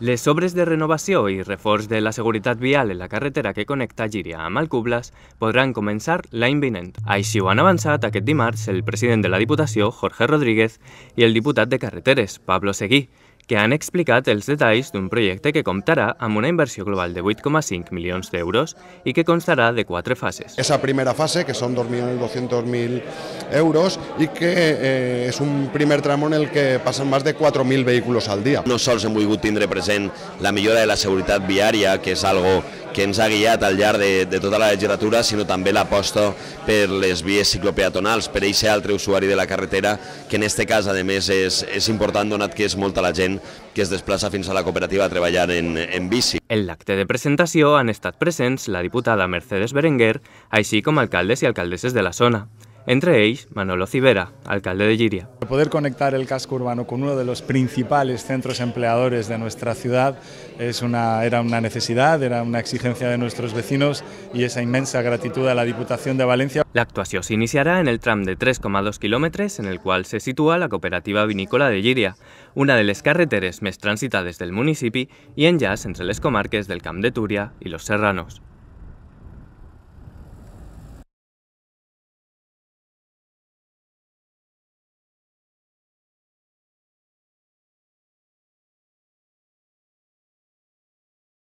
Les obres de renovació i reforç de la seguretat vial en la carretera que connecta Llíria amb Alcubles podran començar l'any vinent. Així ho han avançat aquest dimarts el president de la Diputació, Jorge Rodríguez, i el diputat de Carreteres, Pablo Seguí, que han explicat els detalls d'un projecte que comptarà amb una inversió global de 8,5 milions d'euros i que constarà de quatre fases. Esa primera fase, que són 2.200.000 euros i que eh, és un primer tram en el que passen més de 4.000 vehicles al dia. No sols hem volgut tindre present la millora de la seguretat viària, que és algo que ens ha guiat al llarg de, de tota la legislatura, sinó també l'aposta per les vies ciclopeatonals, per a aquest altre usuari de la carretera, que en aquest cas, a més, és, és important donat que és molta la gent que es desplaça fins a la cooperativa a treballar en, en bici. En l'acte de presentació han estat presents la diputada Mercedes Berenguer, així com alcaldes i alcaldesses de la zona. entre ellos Manolo Civera, alcalde de Giria. Poder conectar el casco urbano con uno de los principales centros empleadores de nuestra ciudad es una, era una necesidad, era una exigencia de nuestros vecinos y esa inmensa gratitud a la Diputación de Valencia. La actuación se iniciará en el tram de 3,2 kilómetros en el cual se sitúa la cooperativa vinícola de Giria, una de las carreteras más transitadas del municipio y en jazz entre las comarques del Camp de Turia y Los Serranos.